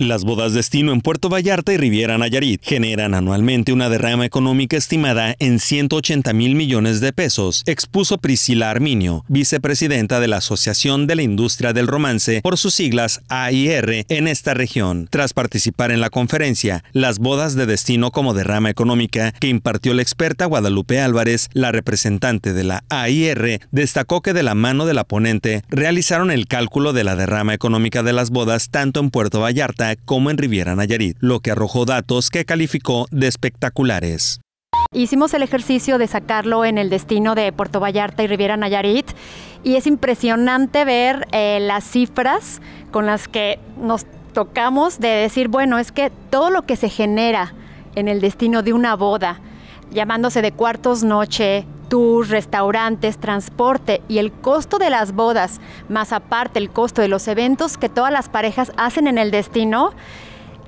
Las bodas destino en Puerto Vallarta y Riviera Nayarit generan anualmente una derrama económica estimada en 180 mil millones de pesos, expuso Priscila Arminio, vicepresidenta de la Asociación de la Industria del Romance, por sus siglas AIR, en esta región. Tras participar en la conferencia, Las bodas de destino como derrama económica, que impartió la experta Guadalupe Álvarez, la representante de la AIR, destacó que de la mano del la ponente realizaron el cálculo de la derrama económica de las bodas tanto en Puerto Vallarta como en Riviera Nayarit, lo que arrojó datos que calificó de espectaculares. Hicimos el ejercicio de sacarlo en el destino de Puerto Vallarta y Riviera Nayarit y es impresionante ver eh, las cifras con las que nos tocamos de decir, bueno, es que todo lo que se genera en el destino de una boda, llamándose de cuartos noche, tours, restaurantes, transporte y el costo de las bodas, más aparte el costo de los eventos que todas las parejas hacen en el destino,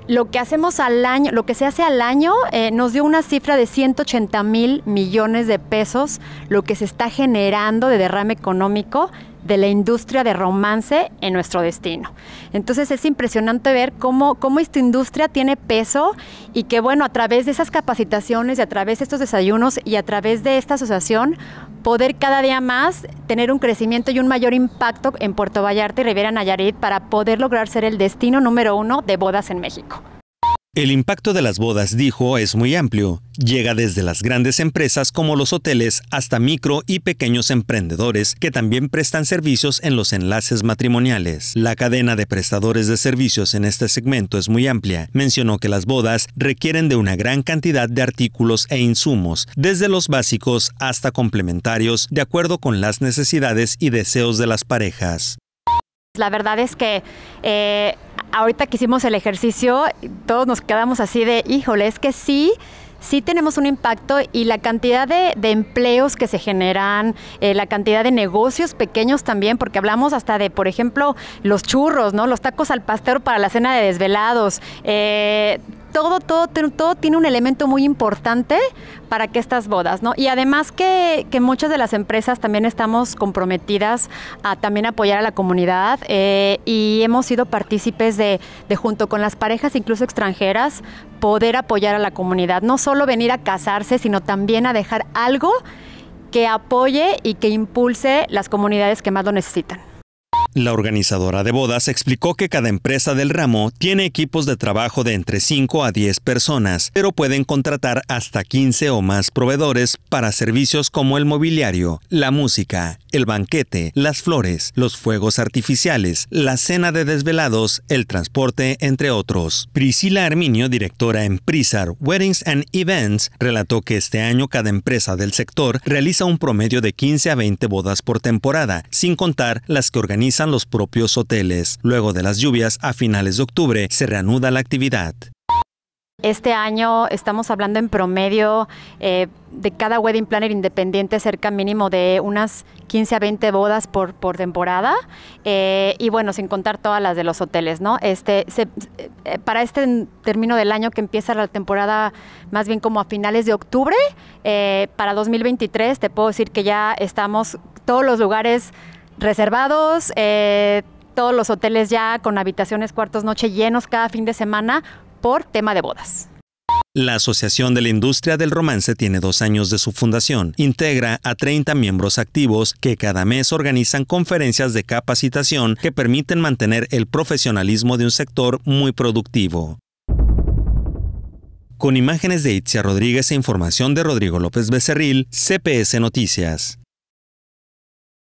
lo que hacemos al año, lo que se hace al año, eh, nos dio una cifra de 180 mil millones de pesos, lo que se está generando de derrame económico de la industria de romance en nuestro destino. Entonces es impresionante ver cómo, esta industria tiene peso y que bueno, a través de esas capacitaciones y a través de estos desayunos y a través de esta asociación, poder cada día más tener un crecimiento y un mayor impacto en Puerto Vallarta y Riviera Nayarit para poder lograr ser el destino número uno de bodas en México. El impacto de las bodas, dijo, es muy amplio. Llega desde las grandes empresas como los hoteles hasta micro y pequeños emprendedores que también prestan servicios en los enlaces matrimoniales. La cadena de prestadores de servicios en este segmento es muy amplia. Mencionó que las bodas requieren de una gran cantidad de artículos e insumos, desde los básicos hasta complementarios, de acuerdo con las necesidades y deseos de las parejas. La verdad es que eh, ahorita que hicimos el ejercicio, todos nos quedamos así de, híjole, es que sí, sí tenemos un impacto y la cantidad de, empleos que se generan, eh, la cantidad de negocios pequeños también, porque hablamos hasta de, por ejemplo, los churros, ¿no? Los tacos al pastor para la cena de desvelados. Eh, todo, todo, todo tiene un elemento muy importante para que estas bodas, ¿no? Y además que, muchas de las empresas también estamos comprometidas a también apoyar a la comunidad eh, y hemos sido partícipes de, junto con las parejas, incluso extranjeras, poder apoyar a la comunidad. No solo venir a casarse, sino también a dejar algo que apoye y que impulse las comunidades que más lo necesitan. La organizadora de bodas explicó que cada empresa del ramo tiene equipos de trabajo de entre 5 a 10 personas, pero pueden contratar hasta 15 o más proveedores para servicios como el mobiliario, la música, el banquete, las flores, los fuegos artificiales, la cena de desvelados, el transporte, entre otros. Priscila Arminio, directora en Prisar Weddings and Events, relató que este año cada empresa del sector realiza un promedio de 15 a 20 bodas por temporada, sin contar las que organizan los propios hoteles. Luego de las lluvias, a finales de octubre, se reanuda la actividad. Este año estamos hablando en promedio eh, de cada wedding planner independiente cerca mínimo de unas 15 a 20 bodas por, por temporada eh, y bueno, sin contar todas las de los hoteles, ¿no? Este, eh, para este término del año que empieza la temporada más bien como a finales de octubre, para 2023 te puedo decir que ya estamos todos los lugares reservados todos los hoteles ya con habitaciones, cuartos, noche llenos cada fin de semana por tema de bodas. La Asociación de la Industria del Romance tiene dos años de su fundación. Integra a 30 miembros activos que cada mes organizan conferencias de capacitación que permiten mantener el profesionalismo de un sector muy productivo. Con imágenes de Itzia Rodríguez e información de Rodrigo López Becerril, CPS Noticias.